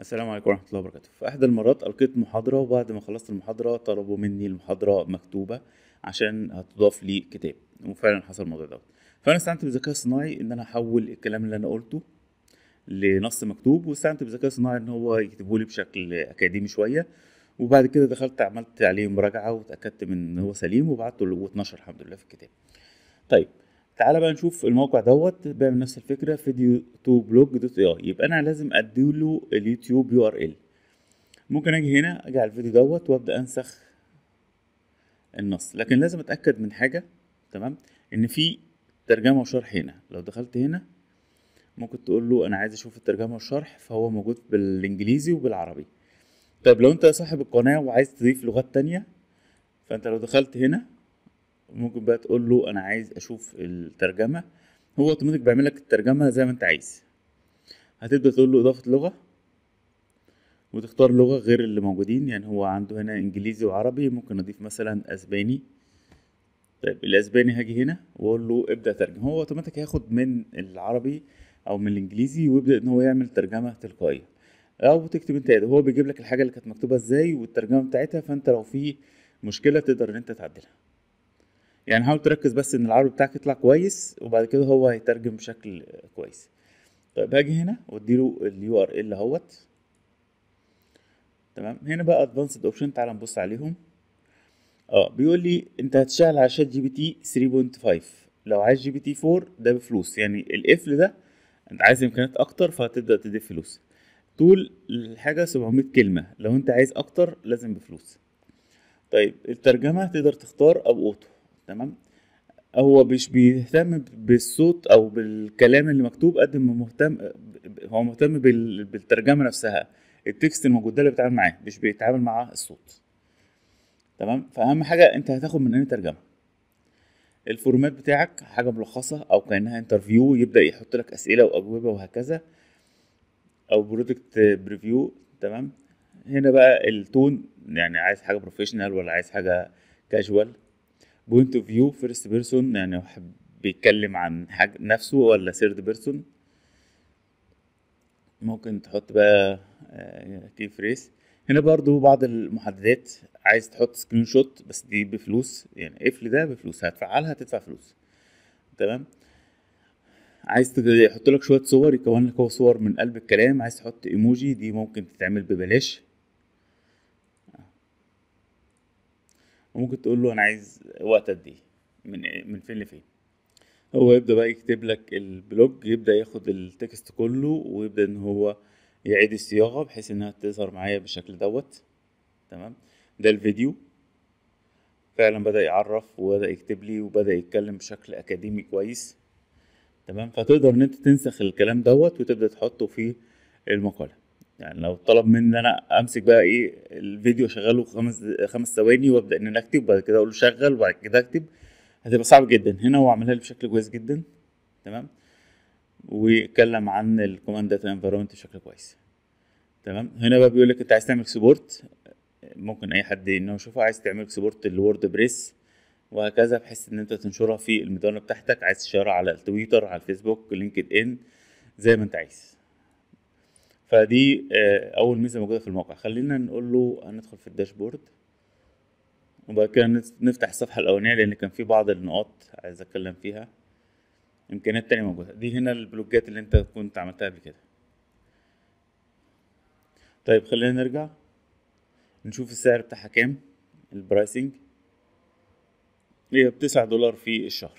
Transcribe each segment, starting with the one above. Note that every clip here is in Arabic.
السلام عليكم ورحمة الله وبركاته في أحد المرات ألقيت محاضرة وبعد ما خلصت المحاضرة طلبوا مني المحاضرة مكتوبة عشان هتضاف لي كتاب وفعلا حصل الموضوع دوت فأنا استعنت بالذكاء الصناعي إن أنا أحول الكلام اللي أنا قلته لنص مكتوب واستعنت بالذكاء الصناعي إن هو يكتبه لي بشكل أكاديمي شوية وبعد كده دخلت عملت عليه مراجعة وتأكدت من إن هو سليم وبعته واتنشر الحمد لله في الكتاب طيب تعالى بقى نشوف الموقع دوت بيعمل نفس الفكره فيديو تو بلوج دوت اي يبقى انا لازم اديله اليوتيوب يو ار ال ممكن اجي هنا اجي على الفيديو دوت وابدا انسخ النص لكن لازم اتاكد من حاجه تمام ان في ترجمه وشرح هنا لو دخلت هنا ممكن تقول له انا عايز اشوف الترجمه والشرح فهو موجود بالانجليزي وبالعربي طيب لو انت صاحب القناه وعايز تضيف لغات تانية فانت لو دخلت هنا ممكن بقى تقول له انا عايز اشوف الترجمه هو اوتوماتيك بيعمل لك الترجمه زي ما انت عايز هتبدا تقول له اضافه لغه وتختار لغه غير اللي موجودين يعني هو عنده هنا انجليزي وعربي ممكن اضيف مثلا اسباني طيب الاسباني هاجي هنا واقول له ابدا ترجم هو اوتوماتيك هياخد من العربي او من الانجليزي ويبدا ان هو يعمل ترجمه تلقائيه او تكتب انت هو بيجيب لك الحاجه اللي كانت مكتوبه ازاي والترجمه بتاعتها فانت لو في مشكله تقدر ان انت تعدلها يعني حاول تركز بس ان العرض بتاعك يطلع كويس وبعد كده هو هيترجم بشكل كويس طيب هاجي هنا واديله اليو ار ال اهوت تمام هنا بقى ادفانسد اوبشن تعال نبص عليهم اه بيقول لي انت هتشتغل على شات جي بي تي 3.5 لو عايز جي بي تي 4 ده بفلوس يعني القفل ده انت عايز امكانيات اكتر فهتبدا تضيف فلوس طول الحاجه 700 كلمه لو انت عايز اكتر لازم بفلوس طيب الترجمه تقدر تختار او اوتو تمام هو مش بيهتم بالصوت او بالكلام اللي مكتوب قد ما مهتم هو مهتم بالترجمه نفسها التكست الموجود ده اللي بيتعامل معاه مش بيتعامل مع الصوت تمام فاهم حاجه انت هتاخد من اي ترجمه الفورمات بتاعك حاجه ملخصه او كانها انترفيو يبدا يحط لك اسئله واجوبه وهكذا او بروجكت بريفيو تمام هنا بقى التون يعني عايز حاجه بروفيشنال ولا عايز حاجه كاجوال بوينت اوف فيو فيرست بيرسون يعني بيتكلم عن حاجه نفسه ولا ثيرد بيرسون ممكن تحط بقى آه، كي فريس هنا برضو بعض المحددات عايز تحط سكرين شوت بس دي بفلوس يعني اقفل ده بفلوس هتفعلها هتدفع فلوس تمام عايز يحط لك شويه صور يكون لك هو صور من قلب الكلام عايز تحط ايموجي دي ممكن تتعمل ببلاش وممكن تقول له انا عايز وقت قد ايه من إيه؟ من فين لفين هو يبدا بقى يكتب لك البلوج يبدا ياخد التكست كله ويبدا ان هو يعيد الصياغه بحيث انها تظهر معايا بالشكل دوت تمام ده الفيديو فعلا بدا يعرف وبدا يكتب لي وبدا يتكلم بشكل اكاديمي كويس تمام فتقدر ان انت تنسخ الكلام دوت وتبدا تحطه في المقاله يعني لو طلب مني ان انا امسك بقى ايه الفيديو اشغله خمس خمس ثواني وابدا ان انا اكتب وبعد كده اقول له شغل وبعد كده اكتب هتبقى صعب جدا هنا هو عملها لي بشكل كويس جدا تمام واتكلم عن الكوماند داتا انفيرومنت بشكل كويس تمام هنا بقى بيقول لك انت عايز تعمل اكسبورت ممكن اي حد ان هو يشوفها عايز تعمل اكسبورت للورد بريس وهكذا بحيث ان انت تنشرها في المدونه بتاعتك عايز تشيرها على التويتر على الفيسبوك لينكد ان زي ما انت عايز فدي آه، اول ميزه موجوده في الموقع خلينا نقول له هندخل في الداشبورد وبعد كده نفتح الصفحه الاولانيه لان كان في بعض النقاط عايز اتكلم فيها امكانيات تانية موجوده دي هنا البلوجات اللي انت كنت عملتها قبل كده طيب خلينا نرجع نشوف السعر بتاعها كام البرايسنج هي بتسعة دولار في الشهر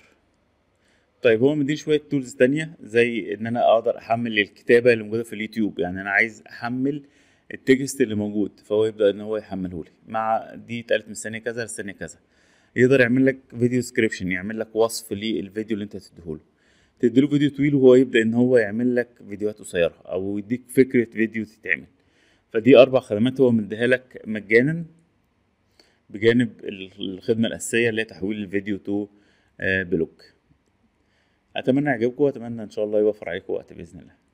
طيب هو مديني شويه تولز تانية زي ان انا اقدر احمل الكتابه اللي موجوده في اليوتيوب يعني انا عايز احمل التكست اللي موجود فهو يبدا ان هو يحمله لي مع دي اتقالت من الثانيه كذا للثانيه كذا يقدر يعمل لك فيديو سكريبشن يعمل لك وصف للفيديو اللي انت تديهوله تديله فيديو طويل وهو يبدا ان هو يعمل لك فيديوهات قصيره او يديك فكره فيديو تتعمل فدي اربع خدمات هو مديها لك مجانا بجانب الخدمه الاساسيه اللي هي تحويل الفيديو تو بلوك آه، اتمنى يعجبكم واتمنى ان شاء الله يوفر عليكم وقت باذن الله